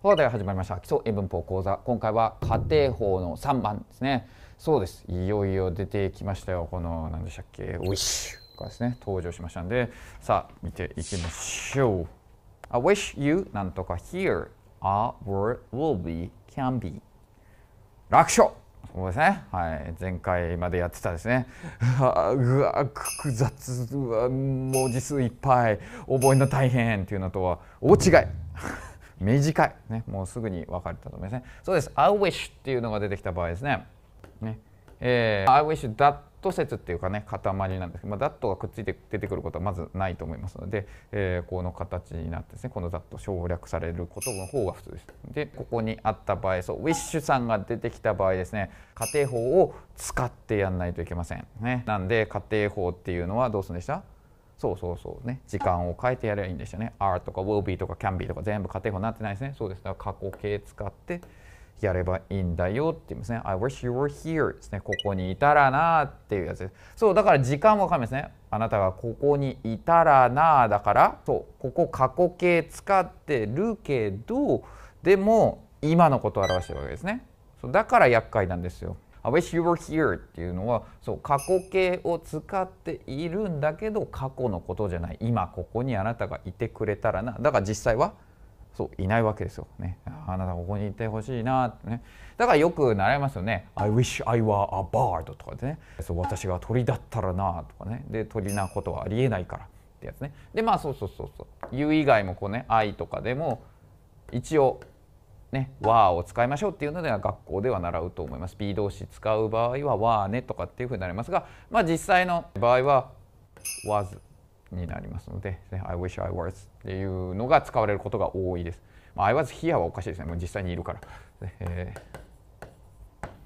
はで始まりました。基礎英文法講座。今回は家庭法の3番ですね。そうです。いよいよ出てきましたよ。この、何でしたっけ、ウィッシュがですね、登場しましたんで、さあ、見ていきましょう。I wish you なんとか here, are, were, will be, can be. 楽勝そうですね。はい。前回までやってたですね。うわ、複雑、うわ、文字数いっぱい、覚えの大変っていうのとは大違い。短い、ね、もうすぐに分かれたと思いますねそうです I wish っていうのが出てきた場合ですねね、えー、I wish that 説っていうかね塊なんですけど、まあ、ダットがくっついて出てくることはまずないと思いますので、えー、この形になってですねこのダット省略されることの方が普通です。でここにあった場合そうウィッシュさんが出てきた場合ですね仮定法を使ってやんないといけません。ね、なんで仮定法っていうのはどうするんでしたそうそうそうね時間を変えてやればいいんですよね R とか will be とか can be とか全部仮定法になってないですねそうですだから過去形使ってやればいいんだよって言いますね I wish you were here ですねここにいたらなっていうやつですそうだから時間もかえまですねあなたがここにいたらなだからそうここ過去形使ってるけどでも今のことを表してるわけですねそうだから厄介なんですよ I wish you were here っていうのはそう過去形を使っているんだけど過去のことじゃない今ここにあなたがいてくれたらなだから実際はそういないわけですよ、ね、あなたここにいてほしいなってねだからよく習いますよね「I wish I were a bird」とかでねそう私が鳥だったらなとかねで鳥なことはありえないからってやつねでまあそうそうそうそう言う以外もこうね「愛」とかでも一応ね、わーを使いましょうっていうのでは学校では習うと思います。B 動詞使う場合はわーねとかっていうふうになりますが、まあ、実際の場合は was になりますので、I wish I was っていうのが使われることが多いです。まあ、I was here はおかしいですね。もう実際にいるから。え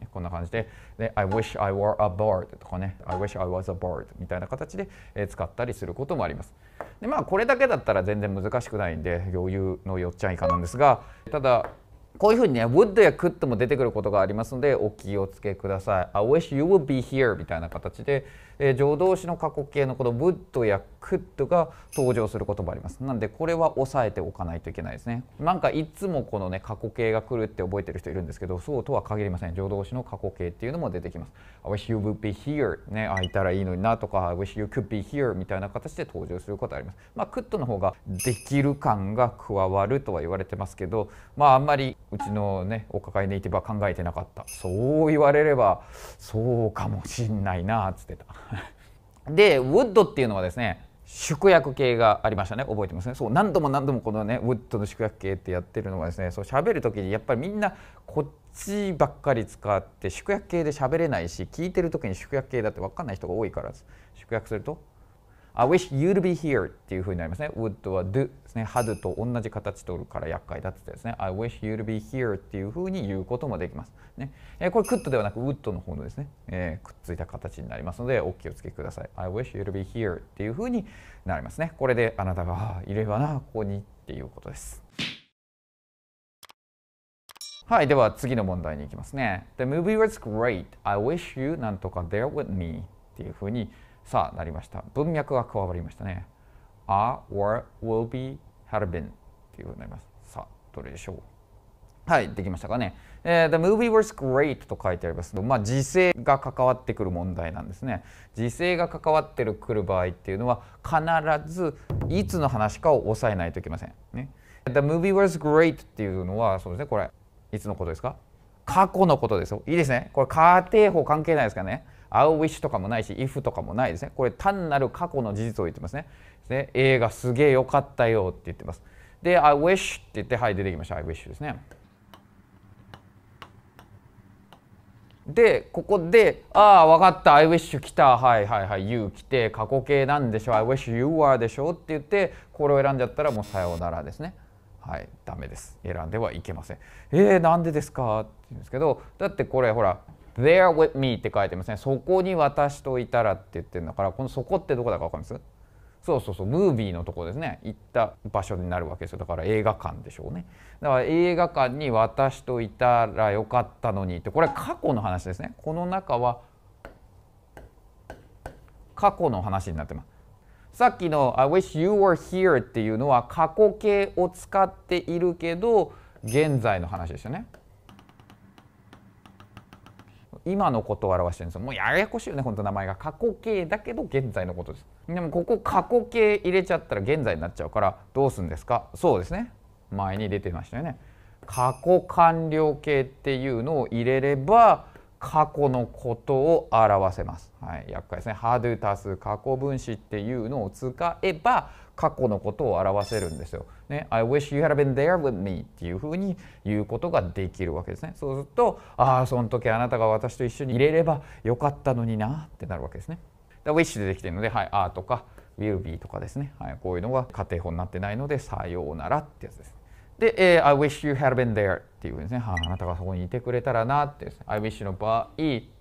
ー、こんな感じでで、I wish I were aboard とかね、I wish I was aboard みたいな形で使ったりすることもあります。でまあ、これだけだったら全然難しくないんで余裕のよっちゃん以下なんですがただこういうふうにね、would や could も出てくることがありますので、お気をつけください。I wish you would be here みたいな形で、えー、助動詞の過去形のこの would や could が登場することもあります。なんでこれは押さえておかないといけないですね。なんかいつもこのね過去形が来るって覚えてる人いるんですけどそうとは限りません。助動詞の過去形っていうのも出てきます。I wish you would be here ねあいたらいいのになとか I wish you could be here みたいな形で登場することあります。まあ could の方ができる感が加わるとは言われてますけどまああんまりうちのねお抱えネイティブは考えてなかったそう言われればそうかもしんないなっつってた。でウッドっていうのはですね縮約形がありましたね覚えてますねそう何度も何度もこのねウッドの縮約形ってやってるのはですねそう喋る時にやっぱりみんなこっちばっかり使って縮約形で喋れないし聞いてる時に縮約形だって分かんない人が多いからです縮約すると I wish you'd be here っていうふうになりますね。would は do ですね。had と同じ形取るから厄介だってですね。I wish you'd be here っていうふうに言うこともできます。ねこれ could ではなく would の方のですね、えー、くっついた形になりますのでお気をつけください。I wish you'd be here っていうふうになりますね。これであなたがいればな、ここにっていうことです。はい、では次の問題に行きますね。The movie was great. I wish you なんとか there with me っていうふうにさあなりました文脈が加わりましたね are or will be had been というふうになりますさあどれでしょうはいできましたかね、えー、The movie was great と書いてありますけど、まあ、時勢が関わってくる問題なんですね時勢が関わってくる場合っていうのは必ずいつの話かを抑えないといけませんね The movie was great っていうのはそうですねこれいつのことですか過去のことですよいいですねこれ仮定法関係ないですかねウィッシュとかもないしイフとかもないですねこれ単なる過去の事実を言ってますねね映画すげえ良かったよって言ってますでアウィッシュって言ってはい出てきましたアウィッシュですねでここで「ああ分かった I wish 来たはいはいはい You 来て過去形なんでしょう、I wish you are でしょ」うって言ってこれを選んじゃったらもうさようならですね。はい、ダメです選んではいけません。えー、なんでですかって言うんですけどだってこれほら there with me って書いてますね。そこに私といたらって言ってるんだから、このそこってどこだかわかりますそうそうそう、ムービーのとこですね。行った場所になるわけですよ。だから映画館でしょうね。だから映画館に渡しといたらよかったのにって、これ過去の話ですね。この中は過去の話になってます。さっきの I wish you were here っていうのは過去形を使っているけど、現在の話ですよね。今のことを表してるんですよもうややこしいよね本当名前が過去形だけど現在のことですでもここ過去形入れちゃったら現在になっちゃうからどうすんですかそうですね前に出てましたよね過去完了形っていうのを入れれば過去のことを表せます。はい、厄介ですね。ハードゥ多数過去分詞っていうのを使えば過去のことを表せるんですよ。ね、I wish you had been there with me っていうふうに言うことができるわけですね。そうすると、ああ、その時あなたが私と一緒にいれればよかったのになってなるわけですね。だ wish でできてるので、はい、ああとか will be とかですね、はい、こういうのが仮定法になってないので、さようならってやつです。で、えー、I wish you had been there っていうふうにですね、ああなたがそこにいてくれたらなってですね、I wish の場合、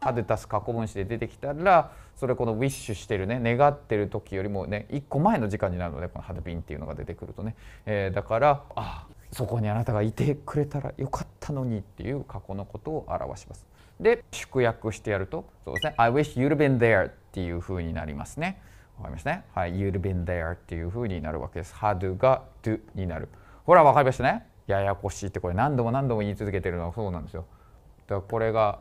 ハデタス過去分詞で出てきたらそれこのウィッシュしてるね願ってる時よりもね1個前の時間になるのでこのハデビンっていうのが出てくるとね、えー、だからあそこにあなたがいてくれたらよかったのにっていう過去のことを表します。で縮約してやるとそうですね「I wish you'd been there」っていうふうになりますね。わかりますね。はい、you'd been there っていうふうになるわけです。had が do になる。ほら、わかりましたね。ややこしいってこれ何度も何度も言い続けてるのはそうなんですよ。だからこれが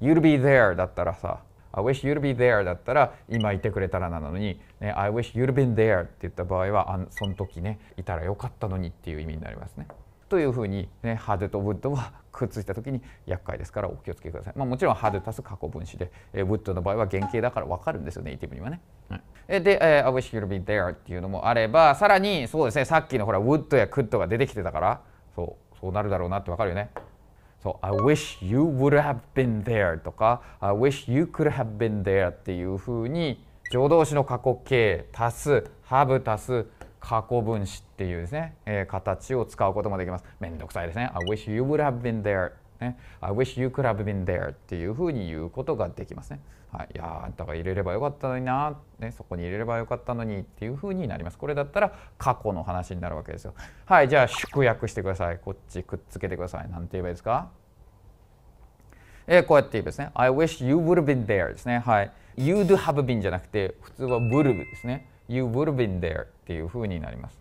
You'll be there だったらさ I wish you'd be there だったら今いてくれたらなのに、ね、I wish you'd been there って言った場合はあその時ねいたらよかったのにっていう意味になりますね。というふうに、ね、ハドとウッドはくっついた時に厄介ですからお気をつけください。まあ、もちろんハド足す過去分詞で、えウッドの場合は原型だからわかるんですよね、イティブにはね。はい、で、え I wish you'd be there っていうのもあれば、さらにそうですね、さっきのほらウッドやクッドが出てきてたから、そうそうなるだろうなってわかるよね。そう、I wish you would have been there とか I wish you could have been there っていうふうに助動詞の過去形足す have 足す過去分詞っていうですね、えー、形を使うこともできます。めんどくさいですね。I wish you would have been there ね、I wish you could have been there っていうふうに言うことができますね。はい、いやあんたが入れればよかったのにな、ね、そこに入れればよかったのにっていうふうになります。これだったら過去の話になるわけですよ。はい、じゃあ縮約してください。こっちくっつけてください。なんて言えばいいですかえー、こうやって言えばですね。I wish you would have been there ですね。はい。You do have been じゃなくて、普通は would ですね。You would have been there っていうふうになります。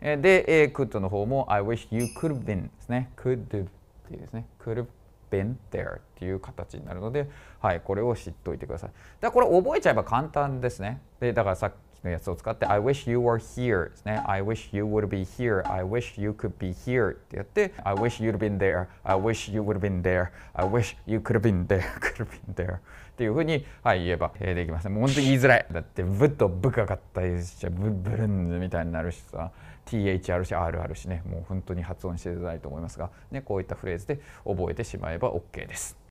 で、え could の方も I wish you could have been ですね。could っていうですね could have been there っていう形になるので、はい、これを知っておいてください。だからこれ覚えちゃえば簡単ですね。で、だからさっきのやつを使って I wish you were here ですね。I wish you would be here. I wish you could be here ってやって I wish you'd been there. I wish you would have been there. I wish you could have been there. could have been there. っていうふうに、はい、言えば、えー、できません。もう本当に言いづらい。だって、ぶっとぶかかったりしちゃぶブルンズみたいになるしさ、th あるし、r あるしね、もう本当に発音していただいと思いますが、ね、こういったフレーズで覚えてしまえば OK です。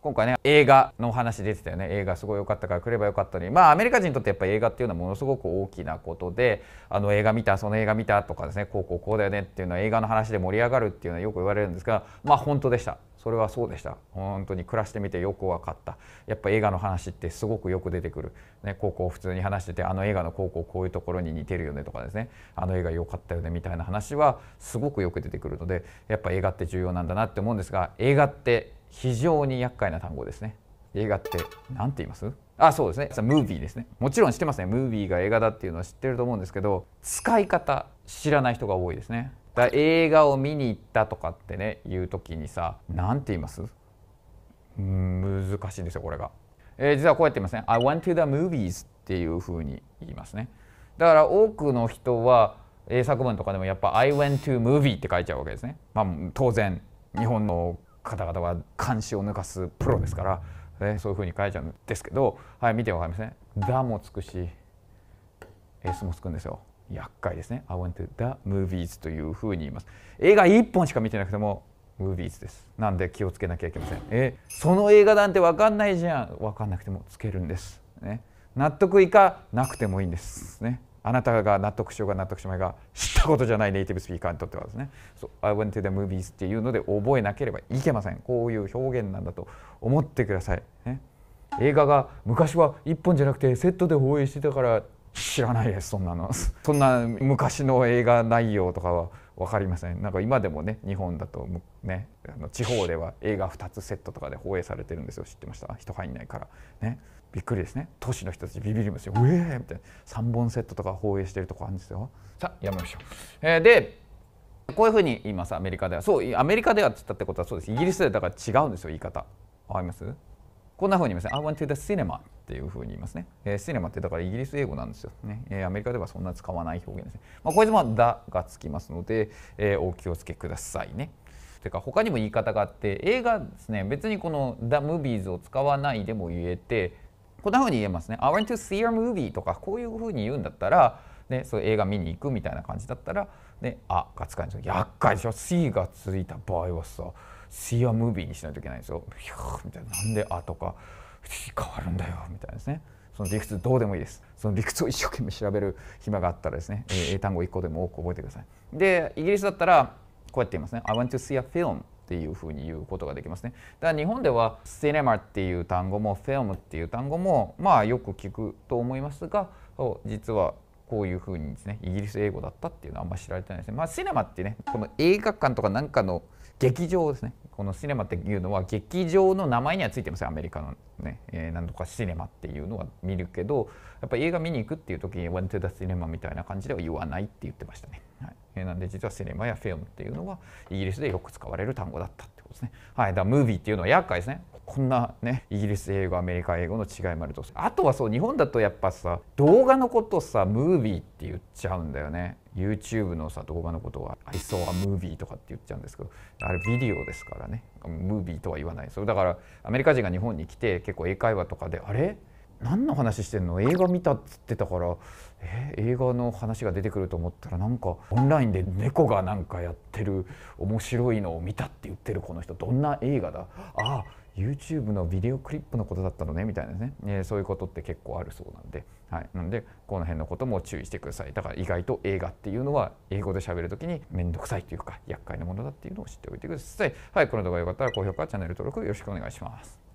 今回ね映画のお話出てたよね映画すごい良かったから来ればよかったのにまあアメリカ人にとってやっぱり映画っていうのはものすごく大きなことであの映画見たその映画見たとかですねこうこうこうだよねっていうのは映画の話で盛り上がるっていうのはよく言われるんですがまあ本当でしたそれはそうでした本当に暮らしてみてよく分かったやっぱ映画の話ってすごくよく出てくる、ね、高校普通に話しててあの映画の高校こういうところに似てるよねとかですねあの映画良かったよねみたいな話はすごくよく出てくるのでやっぱ映画って重要なんだなって思うんですが映画って非常に厄介な単語ですね映画って何て言いますあそうですねムービーですねもちろん知ってますねムービーが映画だっていうのは知ってると思うんですけど使い方知らない人が多いですねだ映画を見に行ったとかってね言う時にさ何て言いますうん難しいんですよこれが、えー、実はこうやって言いますね I went to the movies っていうふうに言いますねだから多くの人は英作文とかでもやっぱ I went to movie って書いちゃうわけですねまあ当然日本の方々は監視を抜かすプロですから、ね、そういうふうに書いちゃうんですけど、はい、見てわかりますね。だもつくし、S もつくんですよ。厄介ですね。I went to the movies というふうに言います。映画1本しか見てなくても、ムービーズです。なんで気をつけなきゃいけません。え、その映画なんてわかんないじゃん。わかんなくてもつけるんです。ね。納得いかなくてもいいんです。ね。あなたが納得しようが納得しまいが知ったことじゃないネイティブスピーカーにとってはですね「so, I went to the movies」っていうので覚えなければいけませんこういう表現なんだと思ってください、ね、映画が昔は1本じゃなくてセットで放映してたから知らないですそんなのそんな昔の映画内容とかは分かりませんなんか今でもね日本だとねあの地方では映画2つセットとかで放映されてるんですよ知ってました人入んないからねびっくりですね都市の人たちビビりますよ「うえー!」みたいな3本セットとか放映してるとこあるんですよさあやめましょう、えー、でこういうふうに言いますアメリカではそうアメリカではっつったってことはそうですイギリスでだから違うんですよ言い方わかりますこんなふうに言いますね「I went to the cinema」っていうふうに言いますね。えー、シネマってだからイギリス英語なんですよね。えー、アメリカではそんな使わない表現ですね。まあ、こいつまだがつきますので、えー、お気をつけくださいね。というか他にも言い方があって映画ですね別にこの「ダム e m o v を使わないでも言えてこんなふうに言えますね「I went to see a movie」とかこういうふうに言うんだったら、ね、そう映画見に行くみたいな感じだったら「ね、あ」が使えいんですよ。厄介でしょ「C」がついた場合はさシーアムービーにしないといけないんですよ。ひーみたいななんで「あ」とか「変わるんだよ」みたいなですねその理屈どうでもいいですその理屈を一生懸命調べる暇があったらですね英単語1個でも多く覚えてください。でイギリスだったらこうやって言いますね「I want to see a film」っていうふうに言うことができますね。だから日本では「e ネマ」っていう単語も「フ i l ム」っていう単語もまあよく聞くと思いますが実はこういうふうにですねイギリス英語だったっていうのはあんま知られてないですね。まあ、シネマってねこの映画館とかなんかの劇場ですねこのシネマっていうのは劇場の名前にはついてますアメリカのね、えー、何とかシネマっていうのは見るけどやっぱ映画見に行くっていう時に「Went to the cinema」みたいな感じでは言わないって言ってましたね。はい、えー、なんで実はシネマやフィルムっていうのはイギリスでよく使われる単語だったことですね。はい、だからムービーっていうのは厄介ですね。こんなねイギリス英語アメリカ英語の違いもあるとあとはそう日本だとやっぱさ動画のことさムービーって言っちゃうんだよね YouTube のさ動画のことは「I saw a movie」とかって言っちゃうんですけどあれビデオですからねムービーとは言わないそれだからアメリカ人が日本に来て結構英会話とかで「あれ何の話してんの映画見たっつってたからえ映画の話が出てくると思ったらなんかオンラインで猫がなんかやってる面白いのを見たって言ってるこの人どんな映画だああ YouTube のビデオクリップのことだったのねみたいなね、えー、そういうことって結構あるそうなんで、はい、なんでこの辺のことも注意してくださいだから意外と映画っていうのは英語で喋る時に面倒くさいというか厄介なものだっていうのを知っておいてくださいはいこの動画良かったら高評価チャンネル登録よろしくお願いします